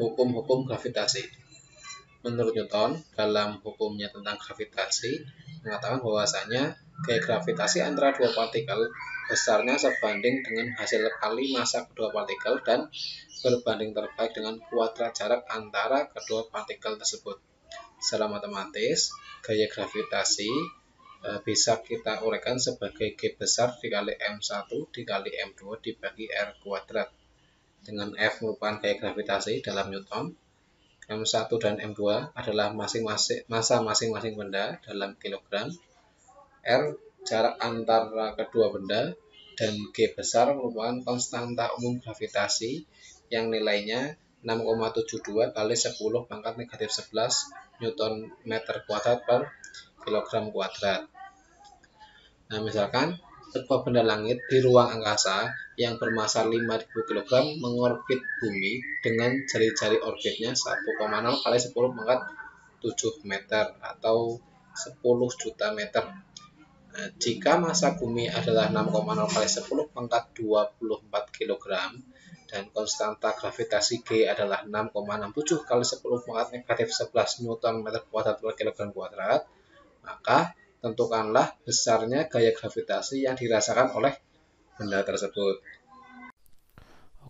hukum-hukum gravitasi. Menurut Newton, dalam hukumnya tentang gravitasi, mengatakan bahwasanya gaya gravitasi antara dua partikel besarnya sebanding dengan hasil kali massa kedua partikel dan berbanding terbaik dengan kuadrat jarak antara kedua partikel tersebut. Secara matematis, gaya gravitasi e, bisa kita uraikan sebagai G besar dikali M1 dikali M2 dibagi R kuadrat dengan F merupakan gaya gravitasi dalam Newton. M1 dan M2 adalah masing-masing massa masing-masing benda dalam kilogram. R jarak antara kedua benda dan G besar merupakan konstanta umum gravitasi yang nilainya 6,72 kali 10 pangkat negatif 11 Newton meter kuadrat per kilogram kuadrat. Nah, misalkan sebuah benda langit di ruang angkasa yang bermassa 5.000 kg mengorbit bumi dengan jari-jari orbitnya 1,0 kali 10 pangkat 7 meter atau 10 juta meter. Nah, jika massa bumi adalah 6,0 kali 10 pangkat 24 kg dan konstanta gravitasi G adalah 6,67 kali 10 pangkat negatif 11 Newton meter kuadrat per kilogram kuadrat, maka tentukanlah besarnya gaya gravitasi yang dirasakan oleh benda tersebut.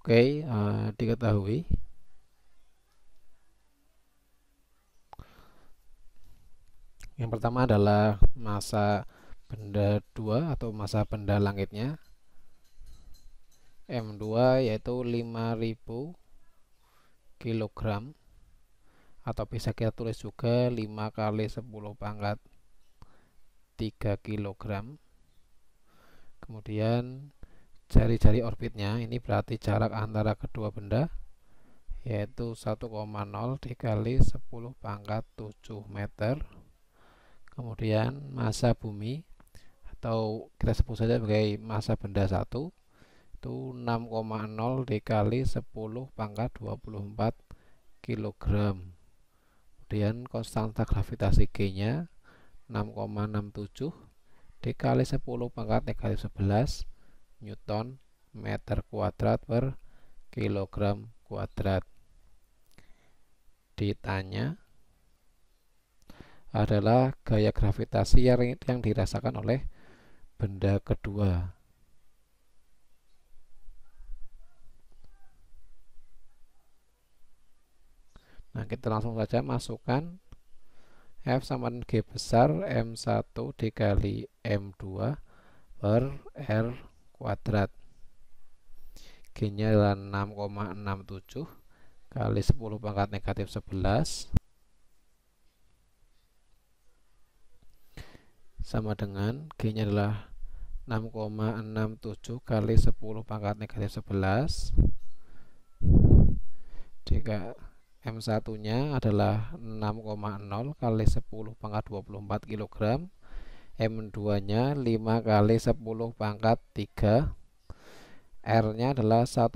Oke, uh, diketahui Yang pertama adalah masa benda 2 atau masa benda langitnya M2 yaitu 5000 kg atau bisa kita tulis juga 5 kali 10 pangkat 3 kg kemudian jari-jari orbitnya ini berarti jarak antara kedua benda yaitu 1,0 dikali 10 pangkat 7 meter kemudian masa bumi atau kita sebut saja sebagai masa benda 1 itu 6,0 dikali 10 pangkat 24 kg kemudian konstanta gravitasi G nya 6,67 dikali 10 pangkat negatif 11 Newton meter kuadrat per kilogram kuadrat ditanya adalah gaya gravitasi yang, yang dirasakan oleh benda kedua Nah, kita langsung saja masukkan F sama dengan G besar M1 dikali M2 per R kuadrat G nya adalah 6,67 kali 10 pangkat negatif 11 sama dengan G nya adalah 6,67 kali 10 pangkat negatif 11 jika M1 nya adalah 6,0 kali 10 pangkat 24 kg M2 nya 5 kali 10 pangkat 3 R nya adalah 1,0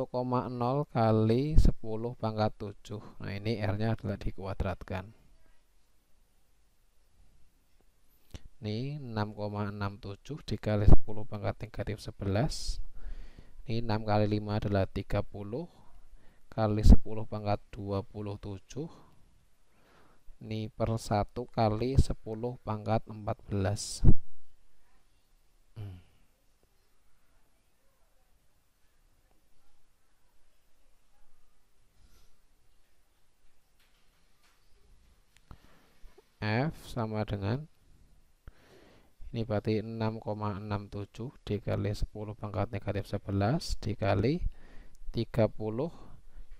kali 10 pangkat 7 nah ini R nya adalah dikuadratkan ini 6,67 dikali 10 pangkat negatif 11 ini 6 kali 5 adalah 30 kali 10 pangkat 27 ini per 1 kali 10 pangkat 14 F sama dengan ini berarti 6,67 dikali 10 pangkat negatif 11 dikali 30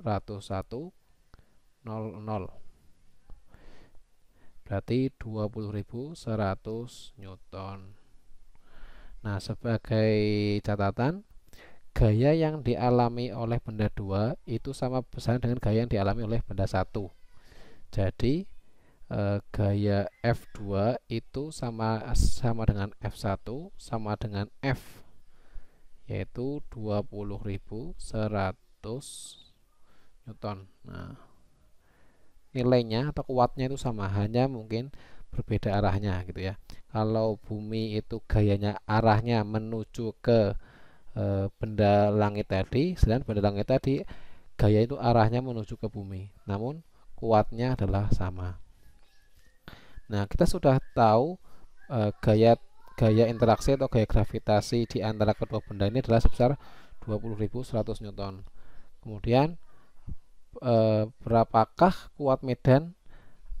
101 00 berarti 20.100 Newton nah sebagai catatan gaya yang dialami oleh benda 2 itu sama besar dengan gaya yang dialami oleh benda 1 jadi e, gaya F2 itu sama sama dengan F1 sama dengan F yaitu 20.100 Newton. Nah, nilainya atau kuatnya itu sama, hanya mungkin berbeda arahnya gitu ya. Kalau bumi itu gayanya arahnya menuju ke e, benda langit tadi, sedangkan benda langit tadi gaya itu arahnya menuju ke bumi. Namun kuatnya adalah sama. Nah, kita sudah tahu e, gaya gaya interaksi atau gaya gravitasi di antara kedua benda ini adalah sebesar 20.100 Newton. Kemudian e, berapakah kuat medan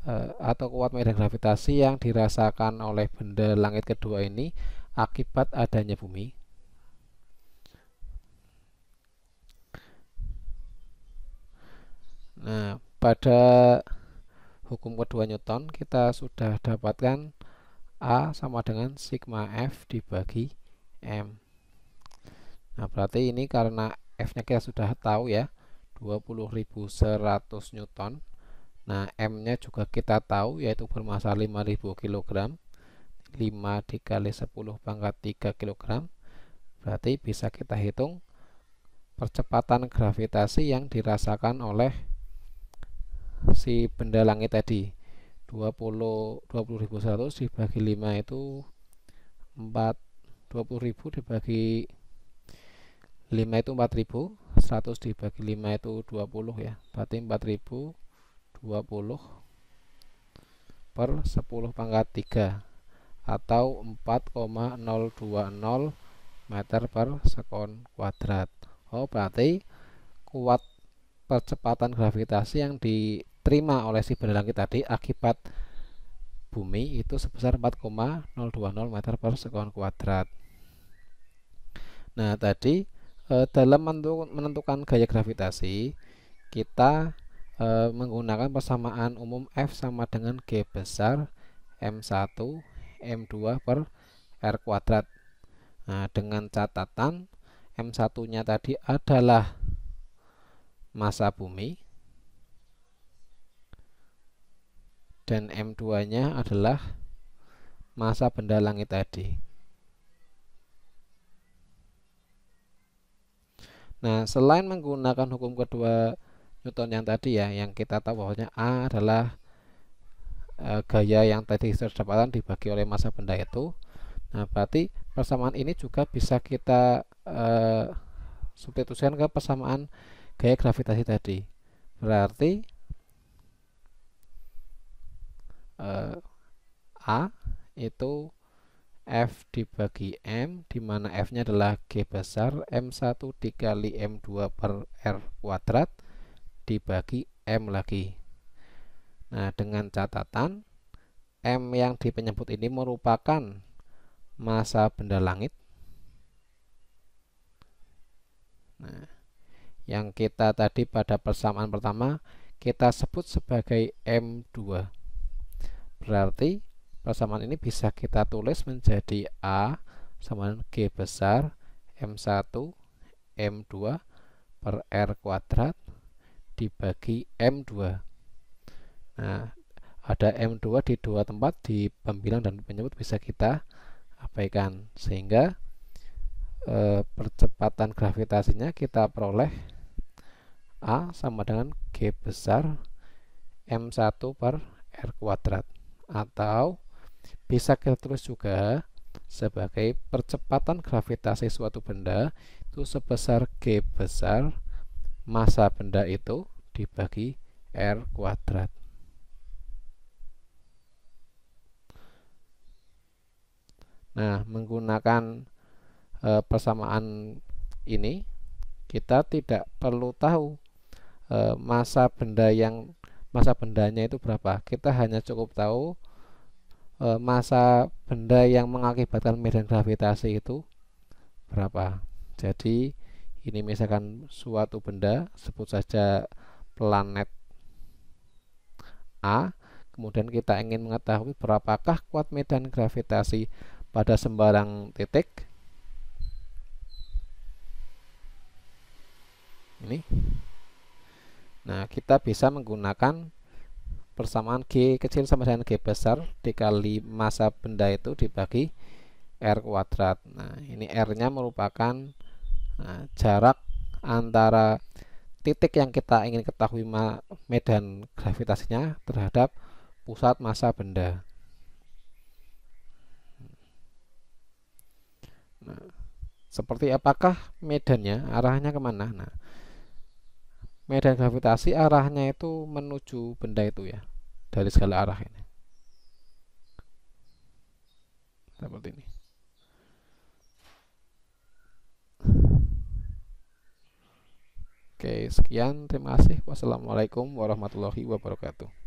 e, atau kuat medan gravitasi yang dirasakan oleh benda langit kedua ini akibat adanya bumi? Nah, pada hukum kedua Newton kita sudah dapatkan A sama dengan sigma F dibagi M. Nah, berarti ini karena F-nya kita sudah tahu ya. 20.100 Newton nah M nya juga kita tahu yaitu bermasa 5.000 kg 5 dikali 10 pangkat 3 kg berarti bisa kita hitung percepatan gravitasi yang dirasakan oleh si benda langit tadi 20 20.100 dibagi 5 itu 4 20.000 dibagi 5 itu 4000 100 dibagi 5 itu 20 ya berarti 4020 per 10 pangkat 3 atau 4,020 meter per sekon kuadrat Oh berarti kuat percepatan gravitasi yang diterima oleh si benda langit tadi akibat bumi itu sebesar 4,020 meter per sekon kuadrat. Nah tadi e, dalam menentukan gaya gravitasi kita e, menggunakan persamaan umum F sama dengan G besar M1 M2 per R kuadrat nah, dengan catatan M1 nya tadi adalah masa bumi dan M2 nya adalah masa benda langit tadi Nah, selain menggunakan hukum kedua Newton yang tadi ya, yang kita tahu bahwasanya A adalah e, gaya yang tadi terdapatan dibagi oleh massa benda itu. Nah, berarti persamaan ini juga bisa kita e, substitusikan ke persamaan gaya gravitasi tadi. Berarti e, A itu F dibagi M di mana F-nya adalah G besar M1 dikali M2 per R kuadrat dibagi M lagi Nah dengan catatan M yang dipenyebut ini merupakan masa benda langit Nah yang kita tadi pada persamaan pertama kita sebut sebagai M2 berarti persamaan ini bisa kita tulis menjadi A sama dengan G besar M1 M2 per R kuadrat dibagi M2 nah ada M2 di dua tempat di pembilang dan penyebut bisa kita abaikan sehingga e, percepatan gravitasinya kita peroleh A sama dengan G besar M1 per R kuadrat atau bisa kita tulis juga sebagai percepatan gravitasi suatu benda itu sebesar G besar masa benda itu dibagi R kuadrat. Nah, menggunakan e, persamaan ini, kita tidak perlu tahu e, masa benda yang masa bendanya itu berapa. Kita hanya cukup tahu e, masa benda yang mengakibatkan medan gravitasi itu berapa jadi ini misalkan suatu benda sebut saja planet A kemudian kita ingin mengetahui berapakah kuat medan gravitasi pada sembarang titik ini nah kita bisa menggunakan persamaan G kecil sama dengan G besar dikali masa benda itu dibagi R kuadrat nah ini R nya merupakan nah, jarak antara titik yang kita ingin ketahui medan gravitasinya terhadap pusat masa benda nah, seperti apakah medannya arahnya kemana nah medan gravitasi arahnya itu menuju benda itu ya dari segala arah ini seperti ini Oke sekian terima kasih wassalamualaikum warahmatullahi wabarakatuh